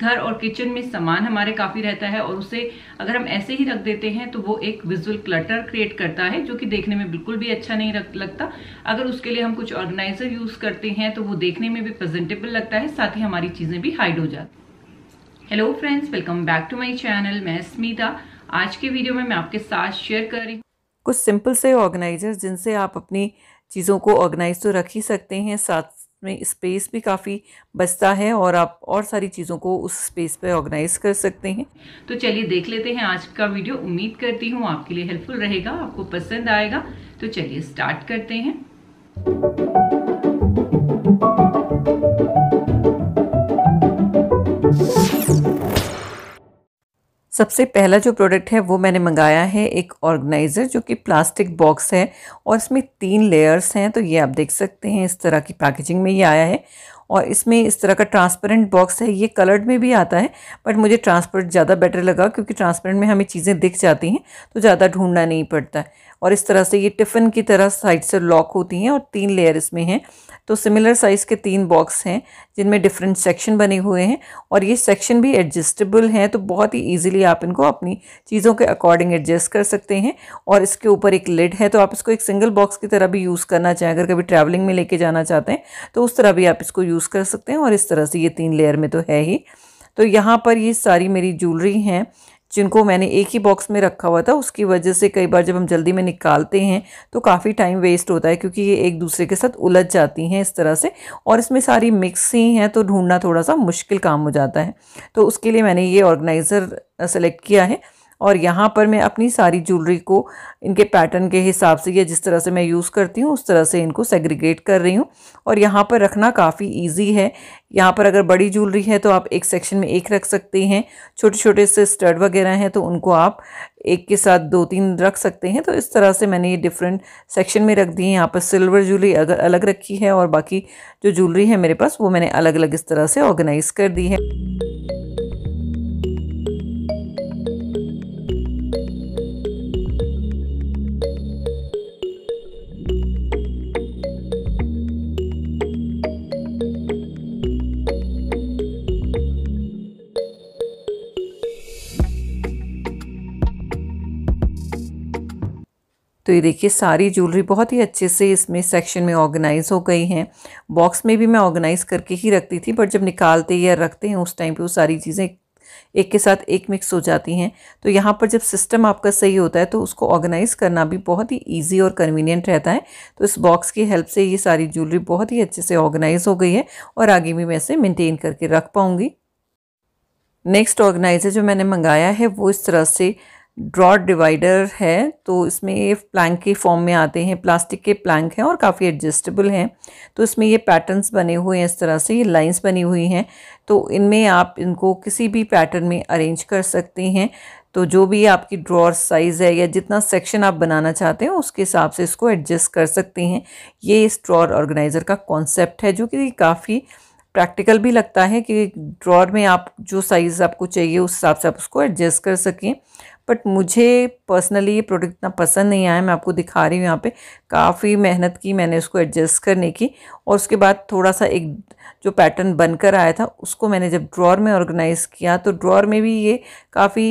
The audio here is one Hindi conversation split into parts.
घर और किचन में सामान हमारे काफ़ी रहता है और उसे अगर हम ऐसे ही रख देते हैं तो वो एक विजुअल क्लटर क्रिएट करता है जो कि देखने में बिल्कुल भी अच्छा नहीं लगता अगर उसके लिए हम कुछ ऑर्गेनाइजर यूज़ करते हैं तो वो देखने में भी प्रेजेंटेबल लगता है साथ ही हमारी चीज़ें भी हाइड हो जाती hello friends welcome back to my channel मैं स्मिता आज के वीडियो में मैं आपके साथ शेयर कर रही हूँ कुछ सिंपल से ऑर्गेनाइजर जिनसे आप अपनी चीज़ों को ऑर्गेनाइज तो रख ही सकते हैं साथ उसमें स्पेस भी काफ़ी बचता है और आप और सारी चीज़ों को उस स्पेस पर ऑर्गेनाइज कर सकते हैं तो चलिए देख लेते हैं आज का वीडियो उम्मीद करती हूँ आपके लिए हेल्पफुल रहेगा आपको पसंद आएगा तो चलिए स्टार्ट करते हैं सबसे पहला जो प्रोडक्ट है वो मैंने मंगाया है एक ऑर्गेनाइज़र जो कि प्लास्टिक बॉक्स है और इसमें तीन लेयर्स हैं तो ये आप देख सकते हैं इस तरह की पैकेजिंग में ये आया है और इसमें इस तरह का ट्रांसपेरेंट बॉक्स है ये कलर्ड में भी आता है बट मुझे ट्रांसपेरेंट ज़्यादा बेटर लगा क्योंकि ट्रांसपेरेंट में हमें चीज़ें दिख जाती हैं तो ज़्यादा ढूंढना नहीं पड़ता है और इस तरह से ये टिफ़िन की तरह साइड से लॉक होती हैं और तीन लेयर इसमें हैं तो सिमिलर साइज़ के तीन बॉक्स हैं जिनमें डिफरेंट सेक्शन बने हुए हैं और ये सेक्शन भी एडजस्टेबल हैं तो बहुत ही ईजिली आप इनको अपनी चीज़ों के अकॉर्डिंग एडजस्ट कर सकते हैं और इसके ऊपर एक लिड है तो आप इसको एक सिंगल बॉक्स की तरह भी यूज़ करना चाहें अगर कभी ट्रैवलिंग में लेके जाना चाहते हैं तो उस तरह भी आप इसको यूज़ यूज़ कर सकते हैं और इस तरह से ये तीन लेयर में तो है ही तो यहाँ पर ये सारी मेरी ज्वेलरी हैं जिनको मैंने एक ही बॉक्स में रखा हुआ था उसकी वजह से कई बार जब हम जल्दी में निकालते हैं तो काफ़ी टाइम वेस्ट होता है क्योंकि ये एक दूसरे के साथ उलझ जाती हैं इस तरह से और इसमें सारी मिक्स ही हैं तो ढूंढना थोड़ा सा मुश्किल काम हो जाता है तो उसके लिए मैंने ये ऑर्गेनाइज़र सेलेक्ट किया है और यहाँ पर मैं अपनी सारी ज्वेलरी को इनके पैटर्न के हिसाब से या जिस तरह से मैं यूज़ करती हूँ उस तरह से इनको सेग्रीगेट कर रही हूँ और यहाँ पर रखना काफ़ी ईजी है यहाँ पर अगर बड़ी ज्वेलरी है तो आप एक सेक्शन में एक रख सकते हैं छोटे छोटे से स्टड वगैरह हैं तो उनको आप एक के साथ दो तीन रख सकते हैं तो इस तरह से मैंने ये डिफरेंट सेक्शन में रख दी है यहाँ पर सिल्वर ज्वेलरी अगर अलग रखी है और बाकी जो ज्वेलरी है मेरे पास वो मैंने अलग अलग इस तरह से ऑर्गेनाइज़ कर दी है तो ये देखिए सारी ज्वेलरी बहुत ही अच्छे से इसमें सेक्शन में ऑर्गेनाइज़ हो गई हैं बॉक्स में भी मैं ऑर्गेनाइज़ करके ही रखती थी बट जब निकालते या रखते हैं उस टाइम पे वो सारी चीज़ें एक के साथ एक मिक्स हो जाती हैं तो यहाँ पर जब सिस्टम आपका सही होता है तो उसको ऑर्गेनाइज़ करना भी बहुत ही ईजी और कन्वीनियंट रहता है तो इस बॉक्स की हेल्प से ये सारी ज्वेलरी बहुत ही अच्छे से ऑर्गेनाइज़ हो गई है और आगे भी मैं इसे मेनटेन करके रख पाऊँगी नेक्स्ट ऑर्गेनाइज़र जो मैंने मंगाया है वो इस तरह से ड्रॉड डिवाइडर है तो इसमें ये प्लैंक के फॉर्म में आते हैं प्लास्टिक के प्लैंक हैं और काफ़ी एडजस्टेबल हैं तो इसमें ये पैटर्न्स बने हुए हैं इस तरह से ये लाइंस बनी हुई हैं तो इनमें आप इनको किसी भी पैटर्न में अरेंज कर सकते हैं तो जो भी आपकी ड्रॉर साइज़ है या जितना सेक्शन आप बनाना चाहते हैं उसके हिसाब से इसको एडजस्ट कर सकते हैं ये इस ड्रॉर ऑर्गेनाइज़र का कॉन्सेप्ट है जो कि काफ़ी प्रैक्टिकल भी लगता है कि ड्रॉर में आप जो साइज़ आपको चाहिए उस हिसाब से आप उसको एडजस्ट कर सकें बट मुझे पर्सनली ये प्रोडक्ट इतना पसंद नहीं आया मैं आपको दिखा रही हूँ यहाँ पे काफ़ी मेहनत की मैंने उसको एडजस्ट करने की और उसके बाद थोड़ा सा एक जो पैटर्न बनकर आया था उसको मैंने जब ड्रॉर में ऑर्गेनाइज़ किया तो ड्रॉर में भी ये काफ़ी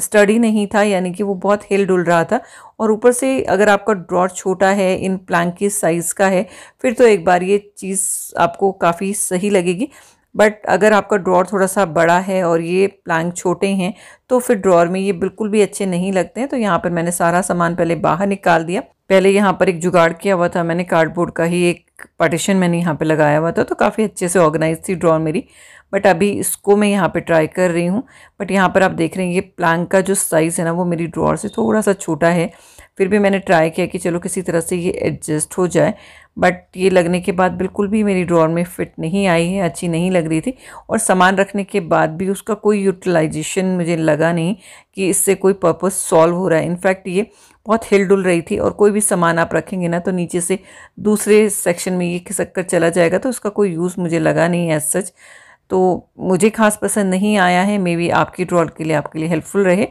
स्टडी नहीं था यानी कि वो बहुत हिल डुल रहा था और ऊपर से अगर आपका ड्रॉर छोटा है इन प्लैंक की साइज़ का है फिर तो एक बार ये चीज़ आपको काफ़ी सही लगेगी बट अगर आपका ड्रॉर थोड़ा सा बड़ा है और ये प्लैंक छोटे हैं तो फिर ड्रॉर में ये बिल्कुल भी अच्छे नहीं लगते हैं तो यहाँ पर मैंने सारा सामान पहले बाहर निकाल दिया पहले यहाँ पर एक जुगाड़ किया हुआ था मैंने कार्डबोर्ड का ही एक पार्टीशन मैंने यहाँ पे लगाया हुआ था तो काफ़ी अच्छे से ऑर्गेनाइज थी ड्रॉर मेरी बट अभी इसको मैं यहाँ पे ट्राई कर रही हूँ बट यहाँ पर आप देख रहे हैं ये प्लैंक का जो साइज़ है ना वो मेरी ड्रॉर से थोड़ा सा छोटा है फिर भी मैंने ट्राई किया कि चलो किसी तरह से ये एडजस्ट हो जाए बट ये लगने के बाद बिल्कुल भी मेरी ड्रॉर में फिट नहीं आई है अच्छी नहीं लग रही थी और सामान रखने के बाद भी उसका कोई यूटिलाइजेशन मुझे लगा नहीं कि इससे कोई पर्पस सॉल्व हो रहा है इनफैक्ट ये बहुत हिल डुल रही थी और कोई भी सामान आप रखेंगे ना तो नीचे से दूसरे सेक्शन में ये खिसक कर चला जाएगा तो उसका कोई यूज़ मुझे लगा नहीं एज सच तो मुझे खास पसंद नहीं आया है मे बी आपकी ड्रॉल के लिए आपके लिए हेल्पफुल रहे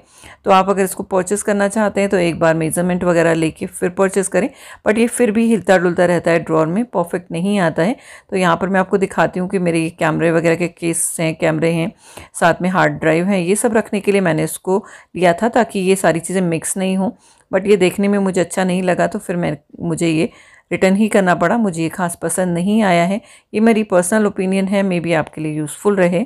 तो आप अगर इसको परचेस करना चाहते हैं तो एक बार मेजरमेंट वगैरह लेके फिर परचेस करें बट ये फिर भी हिलता डुलता रहता है ड्रॉल में परफेक्ट नहीं आता है तो यहाँ पर मैं आपको दिखाती हूँ कि मेरे कैमरे वगैरह के केस हैं कैमरे हैं साथ में हार्ड ड्राइव हैं ये सब रखने के लिए मैंने इसको लिया था ताकि ये सारी चीज़ें मिक्स नहीं हों बट ये देखने में मुझे अच्छा नहीं लगा तो फिर मैं मुझे ये रिटर्न ही करना पड़ा मुझे ये खास पसंद नहीं आया है ये मेरी पर्सनल ओपिनियन है मे बी आपके लिए यूज़फुल रहे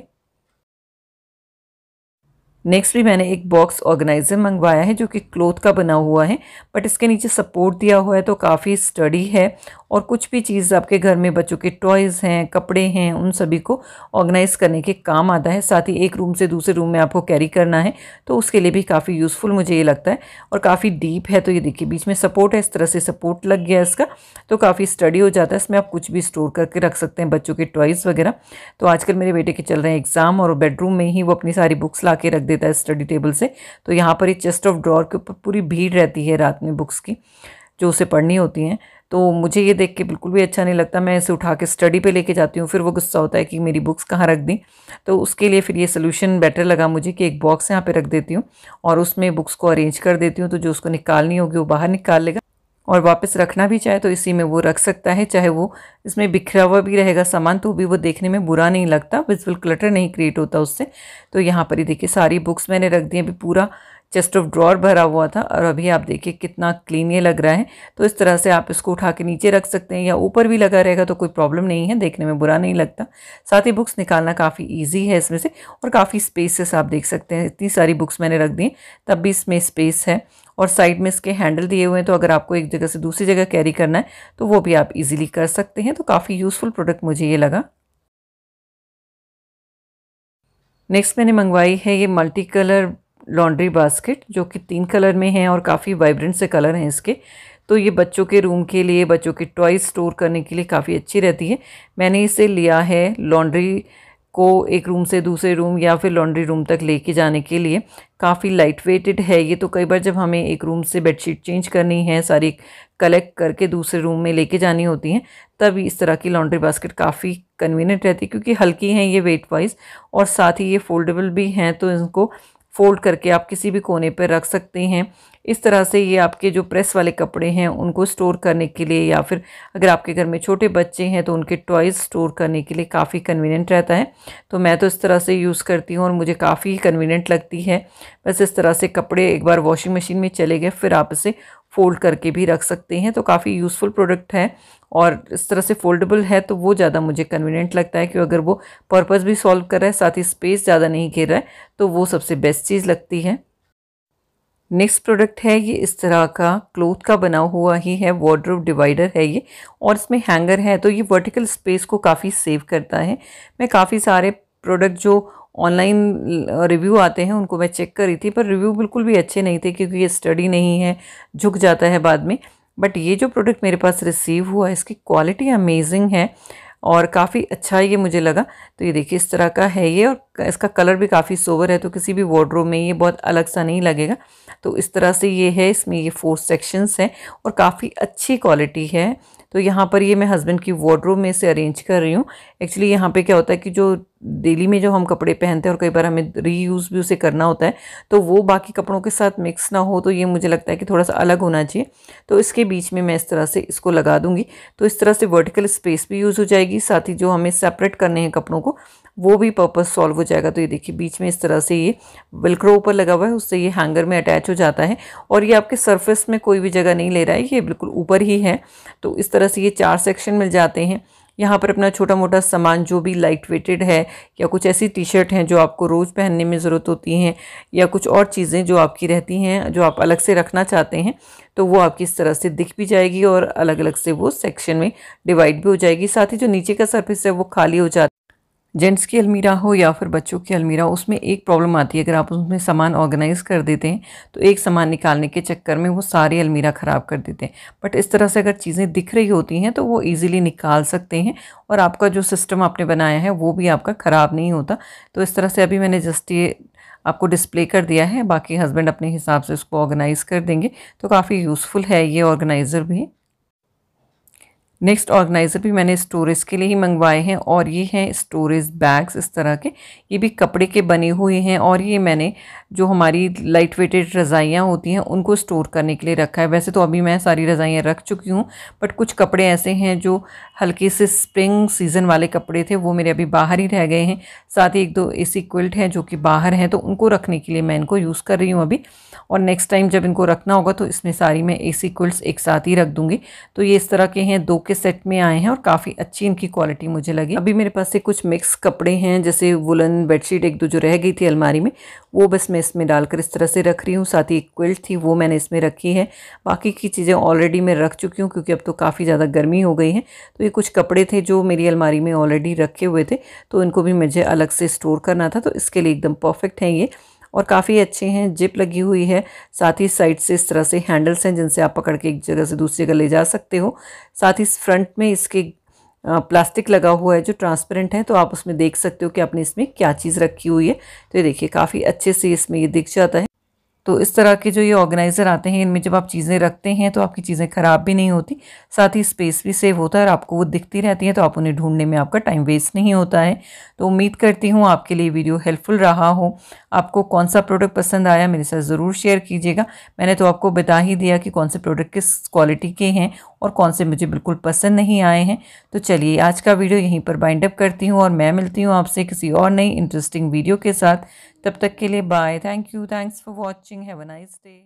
नेक्स्ट भी मैंने एक बॉक्स ऑर्गेनाइज़र मंगवाया है जो कि क्लोथ का बना हुआ है बट इसके नीचे सपोर्ट दिया हुआ है तो काफ़ी स्टडी है और कुछ भी चीज़ आपके घर में बच्चों के टॉयज़ हैं कपड़े हैं उन सभी को ऑर्गेनाइज़ करने के काम आता है साथ ही एक रूम से दूसरे रूम में आपको कैरी करना है तो उसके लिए भी काफ़ी यूज़फुल मुझे ये लगता है और काफ़ी डीप है तो ये देखिए बीच में सपोर्ट है इस तरह से सपोर्ट लग गया इसका तो काफ़ी स्टडी हो जाता है इसमें आप कुछ भी स्टोर करके रख सकते हैं बच्चों के टॉयज़ वगैरह तो आजकल मेरे बेटे के चल रहे हैं एग्ज़ाम और बेडरूम में ही वो अपनी सारी बुक्स ला के रख देता है स्टडी टेबल से तो यहाँ पर एक चेस्ट ऑफ ड्रॉर के ऊपर पूरी भीड़ रहती है रात में बुक्स की जो उसे पढ़नी होती हैं तो मुझे ये देख के बिल्कुल भी अच्छा नहीं लगता मैं इसे उठा के स्टडी पे लेके जाती हूँ फिर वो गुस्सा होता है कि मेरी बुक्स कहाँ रख दी तो उसके लिए फिर ये सोल्यूशन बेटर लगा मुझे कि एक बॉक्स यहाँ पे रख देती हूँ और उसमें बुक्स को अरेंज कर देती हूँ तो जो उसको निकालनी होगी वो बाहर निकाल लेगा और वापस रखना भी चाहे तो इसी में वो रख सकता है चाहे वो इसमें बिखरा हुआ भी रहेगा सामान तो भी वो देखने में बुरा नहीं लगता विजुअल क्लटर नहीं क्रिएट होता उससे तो यहाँ पर ही देखिए सारी बुक्स मैंने रख दी अभी पूरा चेस्ट ऑफ ड्रॉर भरा हुआ था और अभी आप देखिए कितना क्लीन ये लग रहा है तो इस तरह से आप इसको उठा के नीचे रख सकते हैं या ऊपर भी लगा रहेगा तो कोई प्रॉब्लम नहीं है देखने में बुरा नहीं लगता साथ ही बुक्स निकालना काफ़ी ईजी है इसमें से और काफ़ी स्पेसेस आप देख सकते हैं इतनी सारी बुक्स मैंने रख दी तब भी इसमें स्पेस है और साइड में इसके हैंडल दिए हुए हैं तो अगर आपको एक जगह से दूसरी जगह कैरी करना है तो वो भी आप इजीली कर सकते हैं तो काफ़ी यूज़फुल प्रोडक्ट मुझे ये लगा नेक्स्ट मैंने मंगवाई है ये मल्टी कलर लॉन्ड्री बास्केट जो कि तीन कलर में है और काफ़ी वाइब्रेंट से कलर हैं इसके तो ये बच्चों के रूम के लिए बच्चों के टॉय स्टोर करने के लिए काफ़ी अच्छी रहती है मैंने इसे लिया है लॉन्ड्री को एक रूम से दूसरे रूम या फिर लॉन्ड्री रूम तक लेके जाने के लिए काफ़ी लाइट वेटेड है ये तो कई बार जब हमें एक रूम से बेडशीट चेंज करनी है सारी कलेक्ट करके दूसरे रूम में लेके जानी होती हैं तब इस तरह की लॉन्ड्री बास्केट काफ़ी कन्वीनियंट रहती है क्योंकि हल्की हैं ये वेट वाइज और साथ ही ये फोल्डेबल भी हैं तो इनको फ़ोल्ड करके आप किसी भी कोने पर रख सकते हैं इस तरह से ये आपके जो प्रेस वाले कपड़े हैं उनको स्टोर करने के लिए या फिर अगर आपके घर में छोटे बच्चे हैं तो उनके टॉयज़ स्टोर करने के लिए काफ़ी कन्वीनियंट रहता है तो मैं तो इस तरह से यूज़ करती हूँ और मुझे काफ़ी कन्वीनियंट लगती है बस इस तरह से कपड़े एक बार वॉशिंग मशीन में चले गए फिर आप इसे फ़ोल्ड करके भी रख सकते हैं तो काफ़ी यूज़फुल प्रोडक्ट है और इस तरह से फोल्डेबल है तो वो ज़्यादा मुझे कन्वीनियंट लगता है कि अगर वो पर्पज़ भी सॉल्व कर रहा है साथ ही स्पेस ज़्यादा नहीं घेर रहा है तो वो सबसे बेस्ट चीज़ लगती है नेक्स्ट प्रोडक्ट है ये इस तरह का क्लोथ का बना हुआ ही है वार्ड्रोब डिवाइडर है ये और इसमें हैंगर है तो ये वर्टिकल स्पेस को काफ़ी सेव करता है मैं काफ़ी सारे प्रोडक्ट जो ऑनलाइन रिव्यू आते हैं उनको मैं चेक कर रही थी पर रिव्यू बिल्कुल भी अच्छे नहीं थे क्योंकि ये स्टडी नहीं है झुक जाता है बाद में बट ये जो प्रोडक्ट मेरे पास रिसीव हुआ इसकी क्वालिटी अमेजिंग है और काफ़ी अच्छा ये मुझे लगा तो ये देखिए इस तरह का है ये और इसका कलर भी काफ़ी सोवर है तो किसी भी वार्ड्रोब में ये बहुत अलग सा नहीं लगेगा तो इस तरह से ये है इसमें ये फोर सेक्शंस हैं और काफ़ी अच्छी क्वालिटी है तो यहाँ पर ये मैं हस्बैंड की वार्ड्रोब में से अरेंज कर रही हूँ एक्चुअली यहाँ पे क्या होता है कि जो डेली में जो हम कपड़े पहनते हैं और कई बार हमें रीयूज़ भी उसे करना होता है तो वो बाकी कपड़ों के साथ मिक्स ना हो तो ये मुझे लगता है कि थोड़ा सा अलग होना चाहिए तो इसके बीच में मैं इस तरह से इसको लगा दूँगी तो इस तरह से वर्टिकल स्पेस भी यूज़ हो जाएगी साथ ही जो हमें सेपरेट करने हैं कपड़ों को वो भी पर्पज़ सॉल्व हो जाएगा तो ये देखिए बीच में इस तरह से ये बिल्करो ऊपर लगा हुआ है उससे ये हैंगर में अटैच हो जाता है और ये आपके सरफेस में कोई भी जगह नहीं ले रहा है ये बिल्कुल ऊपर ही है तो इस तरह से ये चार सेक्शन मिल जाते हैं यहाँ पर अपना छोटा मोटा सामान जो भी लाइट वेटेड है या कुछ ऐसी टी शर्ट हैं जो आपको रोज़ पहनने में ज़रूरत होती हैं या कुछ और चीज़ें जो आपकी रहती हैं जो आप अलग से रखना चाहते हैं तो वो आपकी इस तरह से दिख भी जाएगी और अलग अलग से वो सेक्शन में डिवाइड भी हो जाएगी साथ ही जो नीचे का सर्फिस है वो खाली हो जाता जेंट्स की अलमीरा हो या फिर बच्चों की अलमीरा उसमें एक प्रॉब्लम आती है अगर आप उसमें सामान ऑर्गेनाइज़ कर देते हैं तो एक सामान निकालने के चक्कर में वो सारी अलमीरा ख़राब कर देते हैं बट इस तरह से अगर चीज़ें दिख रही होती हैं तो वो इजीली निकाल सकते हैं और आपका जो सिस्टम आपने बनाया है वो भी आपका ख़राब नहीं होता तो इस तरह से अभी मैंने जस्ट ये आपको डिस्प्ले कर दिया है बाकी हस्बैंड अपने हिसाब से उसको ऑर्गेनाइज़ कर देंगे तो काफ़ी यूज़फुल है ये ऑर्गेनाइज़र भी नेक्स्ट ऑर्गेनाइज़र भी मैंने स्टोरेज के लिए ही मंगवाए हैं और ये हैं स्टोरेज बैग्स इस तरह के ये भी कपड़े के बने हुए हैं और ये मैंने जो हमारी लाइट वेटेड रज़ाइयाँ होती हैं उनको स्टोर करने के लिए रखा है वैसे तो अभी मैं सारी रज़ाइयाँ रख चुकी हूँ बट कुछ कपड़े ऐसे हैं जो हल्के से स्प्रिंग सीज़न वाले कपड़े थे वो मेरे अभी बाहर ही रह गए हैं साथ ही एक दो सी क्विल्ट हैं जो कि बाहर हैं तो उनको रखने के लिए मैं इनको यूज़ कर रही हूँ अभी और नेक्स्ट टाइम जब इनको रखना होगा तो इसमें सारी मैं ए क्विल्स एक साथ ही रख दूँगी तो ये इस तरह के हैं दो के सेट में आए हैं और काफ़ी अच्छी इनकी क्वालिटी मुझे लगी अभी मेरे पास से कुछ मिक्स कपड़े हैं जैसे वुलन बेडशीट एक दो जो रह गई थी अलमारी में वो बस मैं इसमें डालकर इस तरह से रख रही हूँ साथ ही एक क्विल्ट थी वो मैंने इसमें रखी है बाकी की चीज़ें ऑलरेडी मैं रख चुकी हूँ क्योंकि अब तो काफ़ी ज़्यादा गर्मी हो गई है तो ये कुछ कपड़े थे जो मेरी अलमारी में ऑलरेडी रखे हुए थे तो इनको भी मुझे अलग से स्टोर करना था तो इसके लिए एकदम परफेक्ट हैं ये और काफ़ी अच्छे हैं जिप लगी हुई है साथ ही साइड से इस तरह से हैंडल्स हैं जिनसे आप पकड़ के एक जगह से दूसरी जगह ले जा सकते हो साथ ही फ्रंट में इसके प्लास्टिक लगा हुआ है जो ट्रांसपेरेंट है तो आप उसमें देख सकते हो कि आपने इसमें क्या चीज़ रखी हुई है तो ये देखिए काफ़ी अच्छे से इसमें ये दिख जाता है तो इस तरह के जो ये ऑर्गेनाइज़र आते हैं इनमें जब आप चीज़ें रखते हैं तो आपकी चीज़ें ख़राब भी नहीं होती साथ ही स्पेस भी सेव होता है और आपको वो दिखती रहती है तो आप उन्हें ढूंढने में आपका टाइम वेस्ट नहीं होता है तो उम्मीद करती हूँ आपके लिए वीडियो हेल्पफुल रहा हो आपको कौन सा प्रोडक्ट पसंद आया मेरे साथ ज़रूर शेयर कीजिएगा मैंने तो आपको बता ही दिया कि कौन से प्रोडक्ट किस क्वालिटी के हैं और कौन से मुझे बिल्कुल पसंद नहीं आए हैं तो चलिए आज का वीडियो यहीं पर बाइंड अप करती हूँ और मैं मिलती हूँ आपसे किसी और नई इंटरेस्टिंग वीडियो के साथ तब तक के लिए bye thank you thanks for watching have a nice day